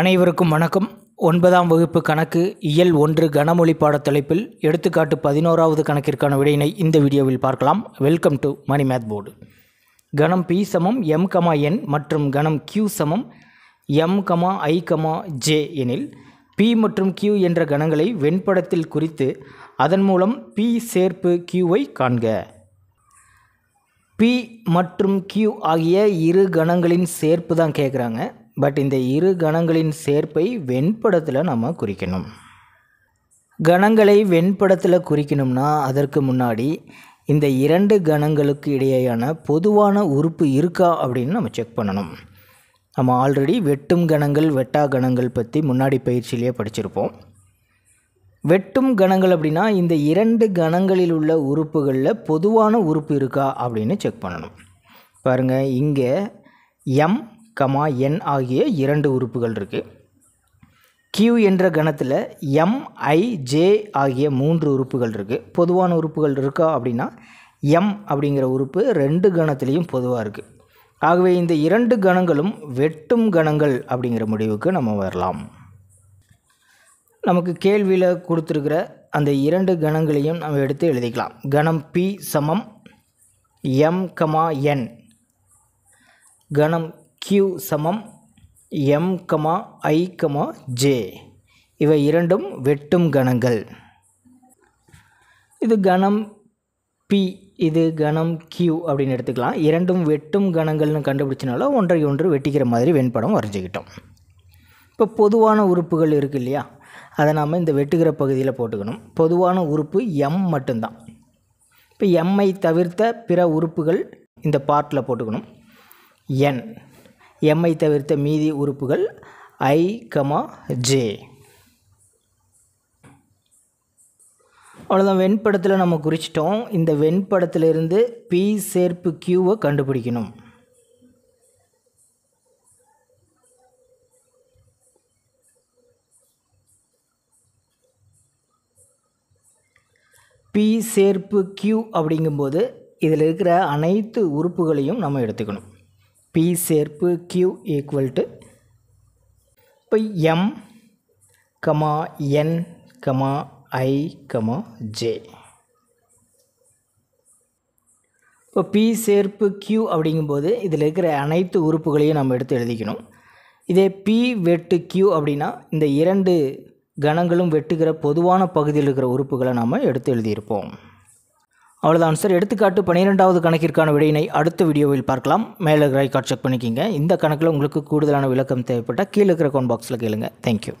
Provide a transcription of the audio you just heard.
அனைவருக்கும் வணக்கம் ஒன்பதாம் வகுப்பு கணக்கு இயல் ஒன்று கனமொழி பாடத்தலைப்பில் எடுத்துக்காட்டு பதினோராவது கணக்கிற்கான விடையினை இந்த வீடியோவில் பார்க்கலாம் welcome to Mani math board கணம் பி சமம் எம் கமா என் மற்றும் கணம் கியூ சமம் M comma I comma J எனில் பி மற்றும் கியூ என்ற கணங்களை வெண்படத்தில் குறித்து அதன் மூலம் பி சேர்ப்பு கியூவை காண்க பி மற்றும் கியூ ஆகிய இரு கணங்களின் சேர்ப்பு தான் கேட்குறாங்க பட் இந்த இரு கணங்களின் சேர்ப்பை வெண்படத்தில் நம்ம குறிக்கணும் கணங்களை வெண்படத்தில் குறிக்கணும்னா அதற்கு முன்னாடி இந்த இரண்டு கணங்களுக்கு இடையேயான பொதுவான உறுப்பு இருக்கா அப்படின்னு நம்ம செக் பண்ணணும் நம்ம ஆல்ரெடி வெட்டும் கணங்கள் வெட்டா கணங்கள் பற்றி முன்னாடி பயிற்சியிலேயே படிச்சிருப்போம் வெட்டும் கணங்கள் அப்படின்னா இந்த இரண்டு கணங்களில் உள்ள உறுப்புகளில் பொதுவான உறுப்பு இருக்கா அப்படின்னு செக் பண்ணணும் பாருங்கள் இங்கே எம் கமா என் ஆகிய இரண்டு உறுப்புகள் இருக்குது கியூ என்ற கணத்தில் எம் ஐ ஜே ஆகிய மூன்று உறுப்புகள் இருக்குது பொதுவான உறுப்புகள் இருக்கா அப்படின்னா எம் அப்படிங்கிற உறுப்பு ரெண்டு கணத்துலேயும் பொதுவாக இருக்குது ஆகவே இந்த இரண்டு கணங்களும் வெட்டும் கணங்கள் அப்படிங்கிற முடிவுக்கு நம்ம வரலாம் நமக்கு கேள்வியில் கொடுத்துருக்கிற அந்த இரண்டு கணங்களையும் நம்ம எடுத்து எழுதிக்கலாம் கணம் பி சமம் எம் கமா என் கணம் கியூ சமம் M comma I comma J இவை இரண்டும் வெட்டும் கணங்கள் இது கணம் பி இது கணம் கியூ அப்படின்னு எடுத்துக்கலாம் இரண்டும் வெட்டும் கணங்கள்னு கண்டுபிடிச்சினால ஒன்றை ஒன்று வெட்டிக்கிற மாதிரி வெண்படம் வரைஞ்சிக்கிட்டோம் இப்போ பொதுவான உறுப்புகள் இருக்குது இல்லையா அதை நாம் இந்த வெட்டுகிற பகுதியில் போட்டுக்கணும் பொதுவான உறுப்பு எம் மட்டும்தான் இப்போ எம்மை தவிர்த்த பிற உறுப்புகள் இந்த பார்ட்டில் போட்டுக்கணும் என் எம்ஐ தவிர்த்த மீதி உறுப்புகள் ஐ கமா ஜே அவ்வளோதான் வெண்படத்தில் நம்ம குறிச்சிட்டோம் இந்த வெண்படத்திலிருந்து பி சேர்ப்பு கியூவை கண்டுபிடிக்கணும் பி சேர்ப்பு கியூ அப்படிங்கும்போது இதில் இருக்கிற அனைத்து உறுப்புகளையும் நம்ம எடுத்துக்கணும் பி சேர்ப்பு கியூ ஈக்குவல் டு இப்போ M comma N comma I comma J இப்போ பி சேர்ப்பு கியூ அப்படிங்கும்போது இதில் இருக்கிற அனைத்து உறுப்புகளையும் நம்ம எடுத்து எழுதிக்கணும் இதே பி வெட்டு கியூ அப்படின்னா இந்த இரண்டு கணங்களும் வெட்டுகிற பொதுவான பகுதியில் இருக்கிற உறுப்புகளை நாம் எடுத்து எழுதியிருப்போம் அவ்வளோதான் சார் எடுத்துக்காட்டு பன்னிரெண்டாவது கணக்கிற்கான விடையினை அடுத்த வீடியோவில் பார்க்கலாம் மேலே இருக்கிற செக் பண்ணிக்கிங்க இந்த கணக்கில் உங்களுக்கு கூடுதலான விளக்கம் தேவைப்பட்டால் கீழே இருக்கிற கவுண்ட் பாக்ஸில் கேளுங்க தேங்க்யூ